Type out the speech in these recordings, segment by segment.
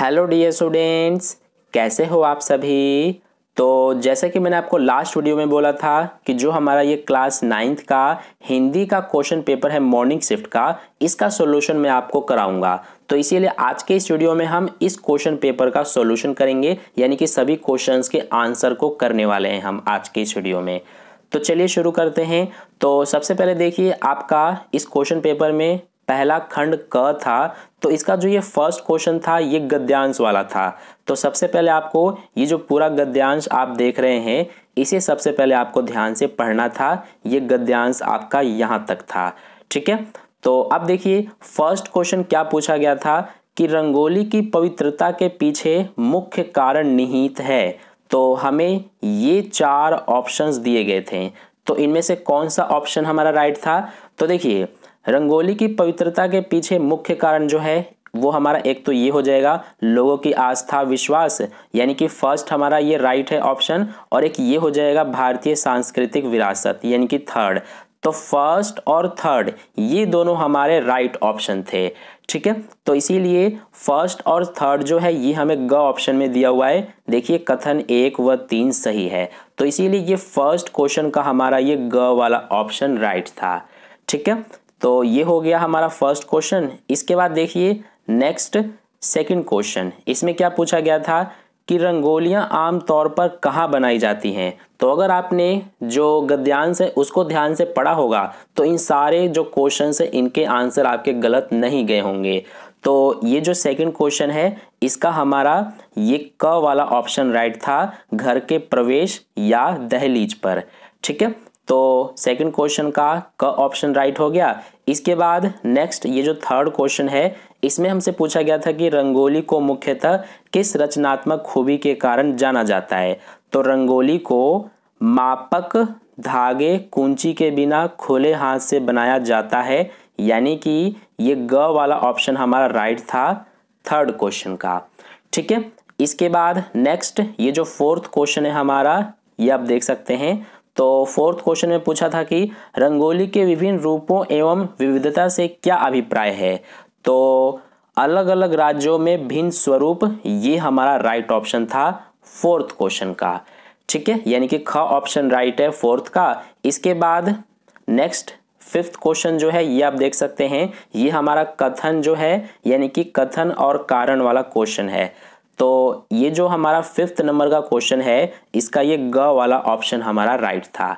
hello dear students कैसे हो आप सभी तो जैसा कि मैंने आपको लास्ट वीडियो में बोला था कि जो हमारा ये क्लास नाइन्थ का हिंदी का क्वेश्चन पेपर है मॉर्निंग शिफ्ट का इसका सोल्यूशन मैं आपको कराऊंगा तो इसीलिए आज के इस वीडियो में हम इस क्वेश्चन पेपर का सोल्यूशन करेंगे यानी कि सभी क्वेश्चंस के आंसर को करने वाले हैं हम आज के इस वीडियो में तो चलिए शुरू करते हैं तो सबसे पहले देखिए आपका इस क्वेश्चन पेपर में पहला खंड क था तो इसका जो ये फर्स्ट क्वेश्चन था ये गद्यांश वाला था तो सबसे पहले आपको ये जो पूरा गद्यांश आप देख रहे हैं इसे सबसे पहले आपको ध्यान से पढ़ना था ये गद्यांश आपका यहाँ तक था ठीक है तो अब देखिए फर्स्ट क्वेश्चन क्या पूछा गया था कि रंगोली की पवित्रता के पीछे मुख्य कारण निहित है तो हमें ये चार ऑप्शंस दिए गए थे तो इनमें से कौन सा ऑप्शन हमारा राइट था तो देखिए रंगोली की पवित्रता के पीछे मुख्य कारण जो है वो हमारा एक तो ये हो जाएगा लोगों की आस्था विश्वास यानी कि फर्स्ट हमारा ये राइट है ऑप्शन और एक ये हो जाएगा भारतीय सांस्कृतिक विरासत यानी कि थर्ड तो फर्स्ट और थर्ड ये दोनों हमारे राइट ऑप्शन थे ठीक है तो इसीलिए फर्स्ट और थर्ड जो है ये हमें ग ऑप्शन में दिया हुआ है देखिए कथन एक व तीन सही है तो इसीलिए ये फर्स्ट क्वेश्चन का हमारा ये ग वाला ऑप्शन राइट था ठीक है तो ये हो गया हमारा फर्स्ट क्वेश्चन इसके बाद देखिए नेक्स्ट सेकंड क्वेश्चन इसमें क्या पूछा गया था कि रंगोलियां आमतौर पर कहाँ बनाई जाती हैं तो अगर आपने जो गद्यांश है उसको ध्यान से पढ़ा होगा तो इन सारे जो क्वेश्चन है इनके आंसर आपके गलत नहीं गए होंगे तो ये जो सेकंड क्वेश्चन है इसका हमारा ये क वाला ऑप्शन राइट था घर के प्रवेश या दहलीज पर ठीक है तो सेकंड क्वेश्चन का क ऑप्शन राइट हो गया इसके बाद नेक्स्ट ये जो थर्ड क्वेश्चन है इसमें हमसे पूछा गया था कि रंगोली को मुख्यतः किस रचनात्मक खूबी के कारण जाना जाता है तो रंगोली को मापक धागे कुंची के बिना खुले हाथ से बनाया जाता है यानी कि ये ग वाला ऑप्शन हमारा राइट था थर्ड क्वेश्चन का ठीक है इसके बाद नेक्स्ट ये जो फोर्थ क्वेश्चन है हमारा ये आप देख सकते हैं तो फोर्थ क्वेश्चन में पूछा था कि रंगोली के विभिन्न रूपों एवं विविधता से क्या अभिप्राय है तो अलग अलग राज्यों में भिन्न स्वरूप ये हमारा राइट ऑप्शन था फोर्थ क्वेश्चन का ठीक है यानी कि ख ऑप्शन राइट है फोर्थ का इसके बाद नेक्स्ट फिफ्थ क्वेश्चन जो है ये आप देख सकते हैं ये हमारा कथन जो है यानी कि कथन और कारण वाला क्वेश्चन है तो ये जो हमारा फिफ्थ नंबर का क्वेश्चन है इसका ये ग वाला ऑप्शन हमारा राइट right था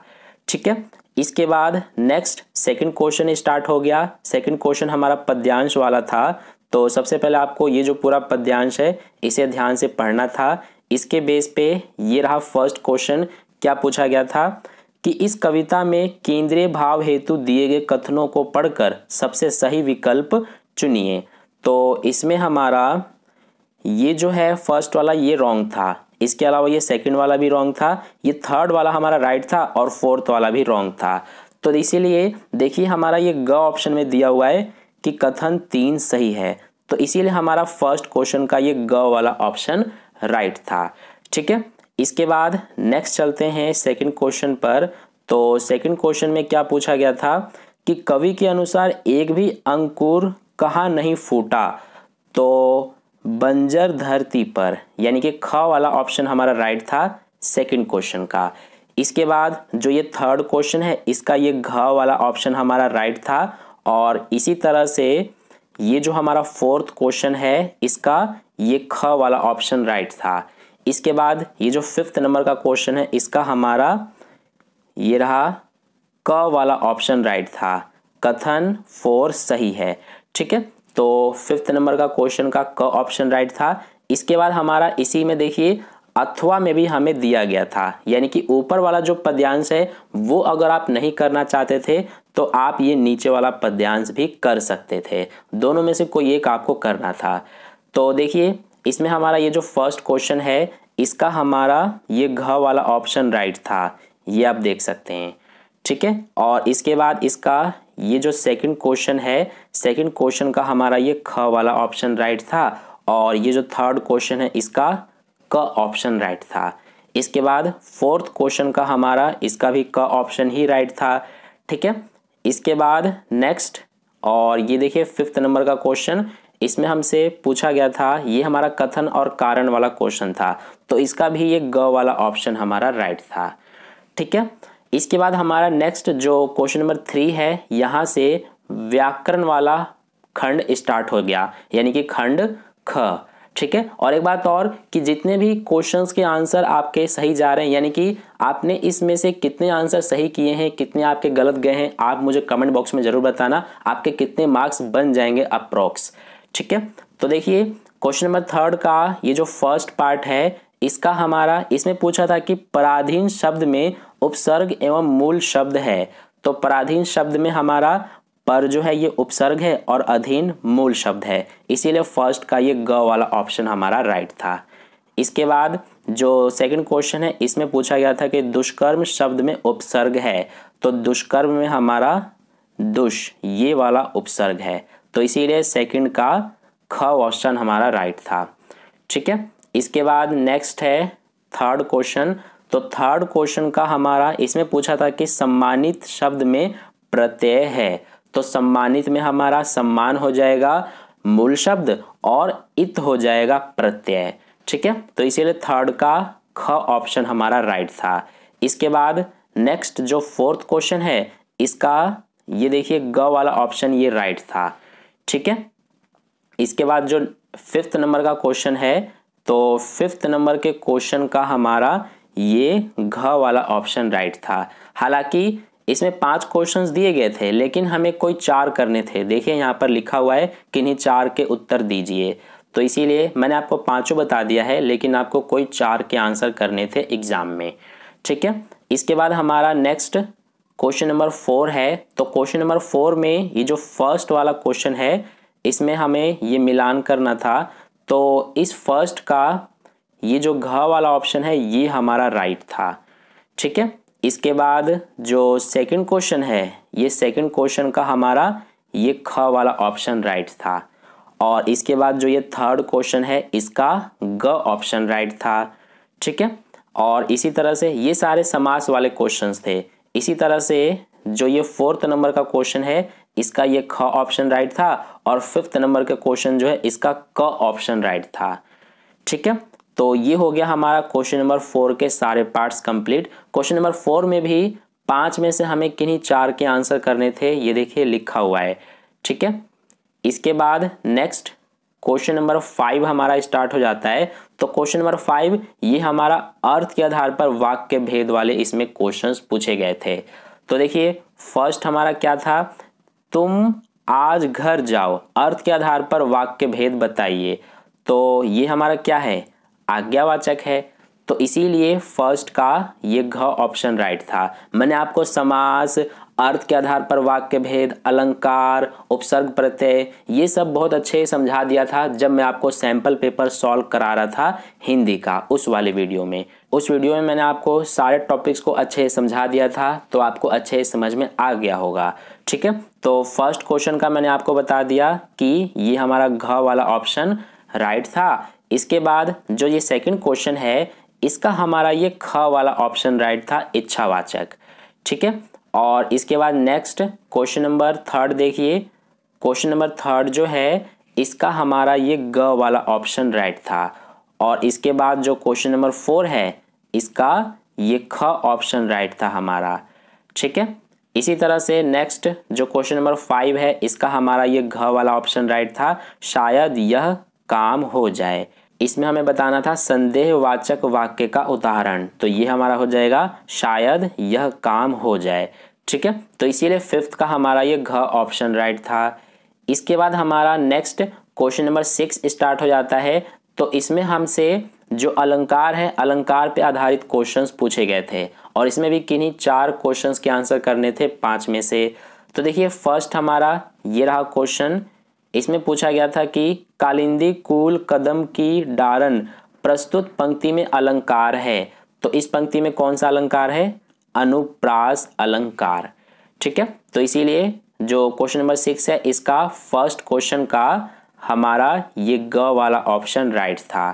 ठीक है इसके बाद नेक्स्ट सेकंड क्वेश्चन स्टार्ट हो गया सेकंड क्वेश्चन हमारा पद्यांश वाला था तो सबसे पहले आपको ये जो पूरा पद्यांश है इसे ध्यान से पढ़ना था इसके बेस पे ये रहा फर्स्ट क्वेश्चन क्या पूछा गया था कि इस कविता में केंद्रीय भाव हेतु दिए गए कथनों को पढ़कर सबसे सही विकल्प चुनिए तो इसमें हमारा ये जो है फर्स्ट वाला ये रॉन्ग था इसके अलावा ये सेकंड वाला भी रॉन्ग था ये थर्ड वाला हमारा राइट था और फोर्थ वाला भी रॉन्ग था तो इसीलिए देखिए हमारा ये ग ऑप्शन में दिया हुआ है कि कथन तीन सही है तो इसीलिए हमारा फर्स्ट क्वेश्चन का ये ग वाला ऑप्शन राइट था ठीक है इसके बाद नेक्स्ट चलते हैं सेकेंड क्वेश्चन पर तो सेकेंड क्वेश्चन में क्या पूछा गया था कि कवि के अनुसार एक भी अंकुर कहाँ नहीं फूटा तो बंजर धरती पर यानी कि ख वाला ऑप्शन हमारा राइट था सेकंड क्वेश्चन का इसके बाद जो ये थर्ड क्वेश्चन है इसका ये घ वाला ऑप्शन हमारा राइट था और इसी तरह से ये जो हमारा फोर्थ क्वेश्चन है इसका ये ख वाला ऑप्शन राइट था इसके बाद ये जो फिफ्थ नंबर का क्वेश्चन है इसका हमारा ये रहा क वाला ऑप्शन राइट था कथन फोर सही है ठीक है तो फिफ्थ नंबर का क्वेश्चन का क ऑप्शन राइट था इसके बाद हमारा इसी में देखिए अथवा में भी हमें दिया गया था यानी कि ऊपर वाला जो पद्यांश है वो अगर आप नहीं करना चाहते थे तो आप ये नीचे वाला पद्यांश भी कर सकते थे दोनों में से कोई एक आपको करना था तो देखिए इसमें हमारा ये जो फर्स्ट क्वेश्चन है इसका हमारा ये घ वाला ऑप्शन राइट था ये आप देख सकते हैं ठीक है और इसके बाद इसका ये जो सेकंड क्वेश्चन है सेकंड क्वेश्चन का हमारा ये ख वाला ऑप्शन राइट था और ये जो थर्ड क्वेश्चन है इसका क ऑप्शन राइट था इसके बाद फोर्थ क्वेश्चन का हमारा इसका भी क ऑप्शन ही राइट था ठीक है इसके बाद नेक्स्ट और ये देखिए फिफ्थ नंबर का क्वेश्चन इसमें हमसे पूछा गया था ये हमारा कथन और कारण वाला क्वेश्चन था तो इसका भी ये ग वाला ऑप्शन हमारा राइट था ठीक है इसके बाद हमारा नेक्स्ट जो क्वेश्चन नंबर थ्री है यहाँ से व्याकरण वाला खंड स्टार्ट हो गया यानी कि खंड ख ठीक है और एक बात और कि जितने भी क्वेश्चंस के आंसर आपके सही जा रहे हैं यानी कि आपने इसमें से कितने आंसर सही किए हैं कितने आपके गलत गए हैं आप मुझे कमेंट बॉक्स में ज़रूर बताना आपके कितने मार्क्स बन जाएंगे अप्रोक्स ठीक है तो देखिए क्वेश्चन नंबर थर्ड का ये जो फर्स्ट पार्ट है इसका हमारा इसमें पूछा था कि पराधीन शब्द में उपसर्ग एवं मूल शब्द है तो पराधीन शब्द में हमारा पर जो है ये उपसर्ग है और अधीन मूल शब्द है इसीलिए फर्स्ट का ये ग वाला ऑप्शन हमारा राइट था इसके बाद जो सेकंड क्वेश्चन है इसमें पूछा गया था कि दुष्कर्म शब्द में उपसर्ग है तो दुष्कर्म में हमारा दुष ये वाला उपसर्ग है तो इसीलिए सेकंड का ख ऑप्शन हमारा राइट था ठीक है इसके बाद नेक्स्ट है थर्ड क्वेश्चन तो थर्ड क्वेश्चन का हमारा इसमें पूछा था कि सम्मानित शब्द में प्रत्यय है तो सम्मानित में हमारा सम्मान हो जाएगा मूल शब्द और इत हो जाएगा प्रत्यय ठीक है तो इसीलिए थर्ड का ख ऑप्शन हमारा राइट था इसके बाद नेक्स्ट जो फोर्थ क्वेश्चन है इसका ये देखिए ग वाला ऑप्शन ये राइट था ठीक है इसके बाद जो फिफ्थ नंबर का क्वेश्चन है तो फिफ्थ नंबर के क्वेश्चन का हमारा ये घ वाला ऑप्शन राइट था हालांकि इसमें पांच क्वेश्चंस दिए गए थे लेकिन हमें कोई चार करने थे देखिए यहाँ पर लिखा हुआ है किन्हीं चार के उत्तर दीजिए तो इसीलिए मैंने आपको पांचों बता दिया है लेकिन आपको कोई चार के आंसर करने थे एग्ज़ाम में ठीक है इसके बाद हमारा नेक्स्ट क्वेश्चन नंबर फोर है तो क्वेश्चन नंबर फोर में ये जो फर्स्ट वाला क्वेश्चन है इसमें हमें ये मिलान करना था तो इस फर्स्ट का ये जो घ वाला ऑप्शन है ये हमारा राइट था ठीक है इसके बाद जो सेकंड क्वेश्चन है ये सेकंड क्वेश्चन का हमारा ये ख वाला ऑप्शन राइट था और इसके बाद जो ये थर्ड क्वेश्चन है इसका ग ऑप्शन राइट था ठीक है और इसी तरह से ये सारे समास वाले क्वेश्चन थे इसी तरह से जो ये फोर्थ नंबर का क्वेश्चन है इसका ये ख ऑप्शन राइट था और फिफ्थ नंबर का क्वेश्चन जो है इसका क ऑप्शन राइट था ठीक है तो ये हो गया हमारा क्वेश्चन नंबर फोर के सारे parts complete question number four में भी पांच में से हमें किन्हीं चार के आंसर करने थे ये देखिए लिखा हुआ है ठीक है इसके बाद नेक्स्ट क्वेश्चन नंबर फाइव हमारा स्टार्ट हो जाता है तो क्वेश्चन नंबर फाइव ये हमारा अर्थ के आधार पर वाक्य भेद वाले इसमें क्वेश्चन पूछे गए थे तो देखिए फर्स्ट हमारा क्या था तुम आज घर जाओ अर्थ के आधार पर वाक्य भेद बताइए तो ये हमारा क्या है आज्ञावाचक है तो इसीलिए फर्स्ट का ये घ ऑप्शन राइट था मैंने आपको समास अर्थ के आधार पर वाक्य भेद अलंकार उपसर्ग प्रत्यय ये सब बहुत अच्छे समझा दिया था जब मैं आपको सैंपल पेपर सॉल्व करा रहा था हिंदी का उस वाले वीडियो में उस वीडियो में मैंने आपको सारे टॉपिक्स को अच्छे समझा दिया था तो आपको अच्छे समझ में आ गया होगा ठीक है तो फर्स्ट क्वेश्चन का मैंने आपको बता दिया कि ये हमारा घ वाला ऑप्शन राइट था इसके बाद जो ये सेकंड क्वेश्चन है इसका हमारा ये ख वाला ऑप्शन राइट था इच्छावाचक ठीक है और इसके बाद नेक्स्ट क्वेश्चन नंबर थर्ड देखिए क्वेश्चन नंबर थर्ड जो है इसका हमारा ये ग वाला ऑप्शन राइट था और इसके बाद जो क्वेश्चन नंबर फोर है इसका ये ख ऑप्शन राइट था हमारा ठीक है इसी तरह से नेक्स्ट जो क्वेश्चन नंबर फाइव है इसका हमारा ये घ वाला ऑप्शन राइट था शायद यह काम हो जाए इसमें हमें बताना था संदेहवाचक वाक्य का उदाहरण तो ये हमारा हो जाएगा शायद यह काम हो जाए ठीक है तो इसीलिए फिफ्थ का हमारा ये घ ऑप्शन राइट था इसके बाद हमारा next question number six start हो जाता है तो इसमें हमसे जो अलंकार है अलंकार पे आधारित क्वेश्चंस पूछे गए थे और इसमें भी किन्हीं चार क्वेश्चंस के आंसर करने थे पाँच में से तो देखिए फर्स्ट हमारा ये रहा क्वेश्चन इसमें पूछा गया था कि कालिंदी कुल कदम की डारन प्रस्तुत पंक्ति में अलंकार है तो इस पंक्ति में कौन सा अलंकार है अनुप्रास अलंकार ठीक है तो इसीलिए जो क्वेश्चन नंबर सिक्स है इसका फर्स्ट क्वेश्चन का हमारा ये ग वाला ऑप्शन राइट था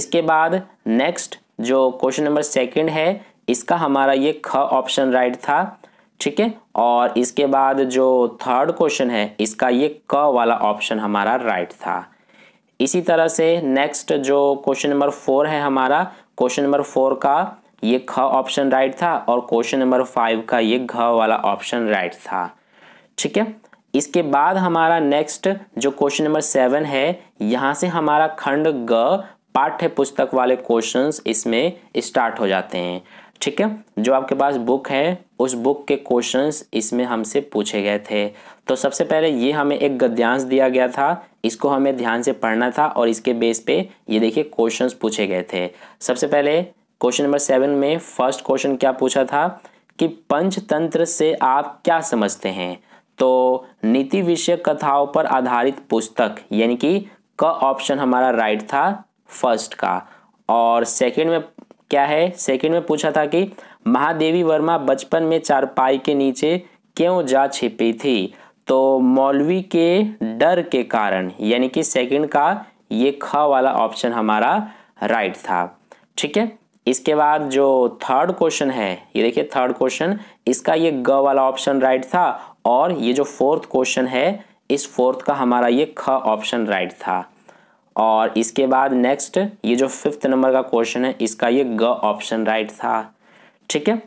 इसके बाद नेक्स्ट जो क्वेश्चन नंबर सेकंड है इसका हमारा ये ख ऑप्शन राइट था ठीक है और इसके बाद जो थर्ड क्वेश्चन है इसका ये क वाला ऑप्शन हमारा राइट था इसी तरह से नेक्स्ट जो क्वेश्चन नंबर फोर है हमारा क्वेश्चन नंबर फोर का ये ख ऑप्शन राइट था और क्वेश्चन नंबर फाइव का ये घ वाला ऑप्शन राइट था ठीक है इसके बाद हमारा नेक्स्ट जो क्वेश्चन नंबर सेवन है यहाँ से हमारा खंड ग पाठ्य पुस्तक वाले क्वेश्चंस इसमें स्टार्ट हो जाते हैं ठीक है जो आपके पास बुक है उस बुक के क्वेश्चंस इसमें हमसे पूछे गए थे तो सबसे पहले ये हमें एक गद्यांश दिया गया था इसको हमें ध्यान से पढ़ना था और इसके बेस पे ये देखिए क्वेश्चंस पूछे गए थे सबसे पहले क्वेश्चन नंबर सेवन में फर्स्ट क्वेश्चन क्या पूछा था कि पंचतंत्र से आप क्या समझते हैं तो नीति विषय कथाओं पर आधारित पुस्तक यानी कि क ऑप्शन हमारा राइट था फर्स्ट का और सेकेंड में क्या है सेकंड में पूछा था कि महादेवी वर्मा बचपन में चारपाई के नीचे क्यों जा छिपी थी तो मौलवी के डर के कारण यानी कि सेकंड का ये ख वाला ऑप्शन हमारा राइट था ठीक है इसके बाद जो थर्ड क्वेश्चन है ये देखिए थर्ड क्वेश्चन इसका ये ग वाला ऑप्शन राइट था और ये जो फोर्थ क्वेश्चन है इस फोर्थ का हमारा ये ख ऑप्शन राइट था और इसके बाद नेक्स्ट ये जो फिफ्थ नंबर का क्वेश्चन है इसका ये ग ऑप्शन राइट था ठीक है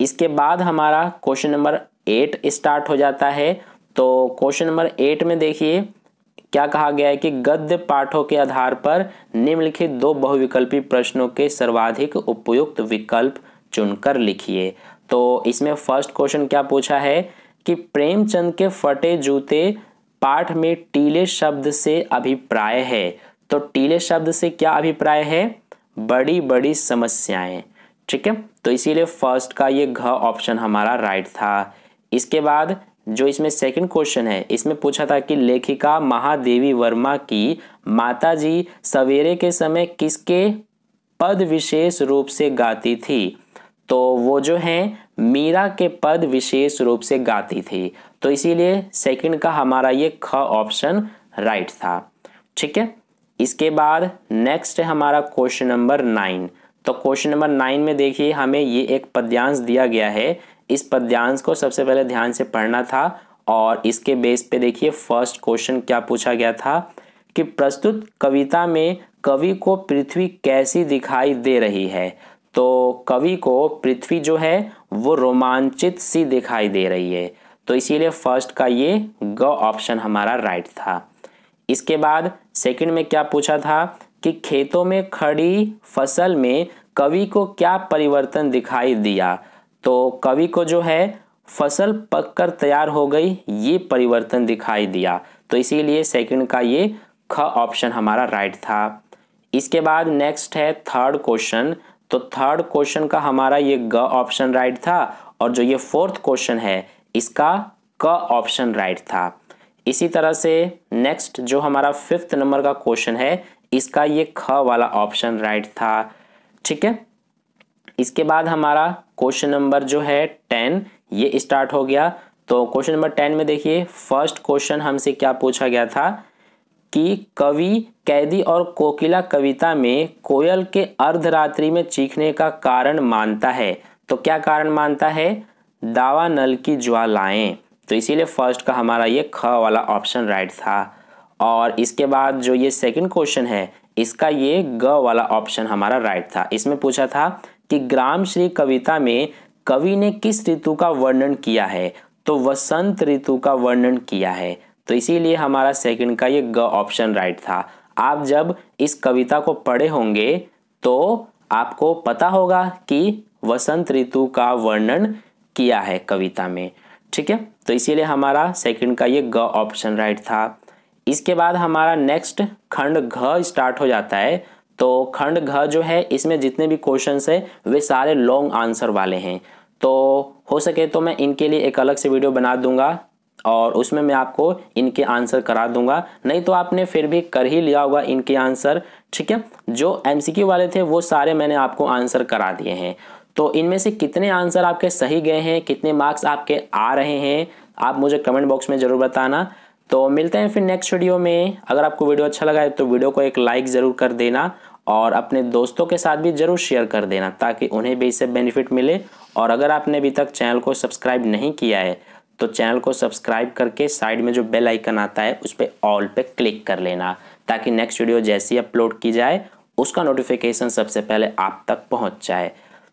इसके बाद हमारा क्वेश्चन नंबर एट स्टार्ट हो जाता है तो क्वेश्चन नंबर एट में देखिए क्या कहा गया है कि गद्य पाठों के आधार पर निम्नलिखित दो बहुविकल्पी प्रश्नों के सर्वाधिक उपयुक्त विकल्प चुनकर लिखिए तो इसमें फर्स्ट क्वेश्चन क्या पूछा है कि प्रेमचंद के फटे जूते पाठ में टीले शब्द से अभिप्राय है तो टीले शब्द से क्या अभिप्राय है बड़ी बड़ी समस्याएं ठीक है तो इसीलिए फर्स्ट का ये घ ऑप्शन हमारा राइट था इसके बाद जो इसमें सेकंड क्वेश्चन है इसमें पूछा था कि लेखिका महादेवी वर्मा की माताजी सवेरे के समय किसके पद विशेष रूप से गाती थी तो वो जो है मीरा के पद विशेष रूप से गाती थी तो इसीलिए सेकंड का हमारा ये ख ऑप्शन राइट था ठीक है इसके बाद नेक्स्ट है हमारा क्वेश्चन नंबर नाइन तो क्वेश्चन नंबर नाइन में देखिए हमें ये एक पद्यांश दिया गया है इस पद्यांश को सबसे पहले ध्यान से पढ़ना था और इसके बेस पे देखिए फर्स्ट क्वेश्चन क्या पूछा गया था कि प्रस्तुत कविता में कवि को पृथ्वी कैसी दिखाई दे रही है तो कवि को पृथ्वी जो है वो रोमांचित सी दिखाई दे रही है तो इसीलिए फर्स्ट का ये ग ऑप्शन हमारा राइट था इसके बाद सेकंड में क्या पूछा था कि खेतों में खड़ी फसल में कवि को क्या परिवर्तन दिखाई दिया तो कवि को जो है फसल पककर तैयार हो गई ये परिवर्तन दिखाई दिया तो इसीलिए सेकंड का ये ख ऑप्शन हमारा राइट था इसके बाद नेक्स्ट है थर्ड क्वेश्चन तो थर्ड क्वेश्चन का हमारा ये ग ऑप्शन राइट था और जो ये फोर्थ क्वेश्चन है इसका क ऑप्शन राइट था इसी तरह से नेक्स्ट जो हमारा फिफ्थ नंबर का क्वेश्चन है इसका ये ख वाला ऑप्शन राइट था ठीक है इसके बाद हमारा क्वेश्चन नंबर जो है टेन ये स्टार्ट हो गया तो क्वेश्चन नंबर टेन में देखिए फर्स्ट क्वेश्चन हमसे क्या पूछा गया था कि कवि कैदी और कोकिला कविता में कोयल के अर्धरात्रि में चीखने का कारण मानता है तो क्या कारण मानता है दावा नल की ज्वालाएं तो इसीलिए फर्स्ट का हमारा ये ख वाला ऑप्शन राइट था और इसके बाद जो ये सेकंड क्वेश्चन है इसका ये ग वाला ऑप्शन हमारा राइट था इसमें पूछा था कि ग्राम श्री कविता में कवि ने किस ऋतु का वर्णन किया है तो वसंत ऋतु का वर्णन किया है तो इसीलिए हमारा सेकंड का ये ग ऑप्शन राइट था आप जब इस कविता को पढ़े होंगे तो आपको पता होगा कि वसंत ऋतु का वर्णन किया है कविता में ठीक है तो इसीलिए हमारा सेकंड का ये ग ऑप्शन राइट था इसके बाद हमारा नेक्स्ट खंड घ स्टार्ट हो जाता है तो खंड घ जो है इसमें जितने भी क्वेश्चन है वे सारे लॉन्ग आंसर वाले हैं तो हो सके तो मैं इनके लिए एक अलग से वीडियो बना दूंगा और उसमें मैं आपको इनके आंसर करा दूंगा नहीं तो आपने फिर भी कर ही लिया होगा इनके आंसर ठीक है जो एमसीक्यू वाले थे वो सारे मैंने आपको आंसर करा दिए हैं तो इनमें से कितने आंसर आपके सही गए हैं कितने मार्क्स आपके आ रहे हैं आप मुझे कमेंट बॉक्स में ज़रूर बताना तो मिलते हैं फिर नेक्स्ट वीडियो में अगर आपको वीडियो अच्छा लगा है तो वीडियो को एक लाइक ज़रूर कर देना और अपने दोस्तों के साथ भी ज़रूर शेयर कर देना ताकि उन्हें भी इससे बेनिफिट मिले और अगर आपने अभी तक चैनल को सब्सक्राइब नहीं किया है तो चैनल को सब्सक्राइब करके साइड में जो बेल आइकन आता है उस पर ऑल पे क्लिक कर लेना ताकि नेक्स्ट वीडियो जैसी अपलोड की जाए उसका नोटिफिकेशन सबसे पहले आप तक पहुंच जाए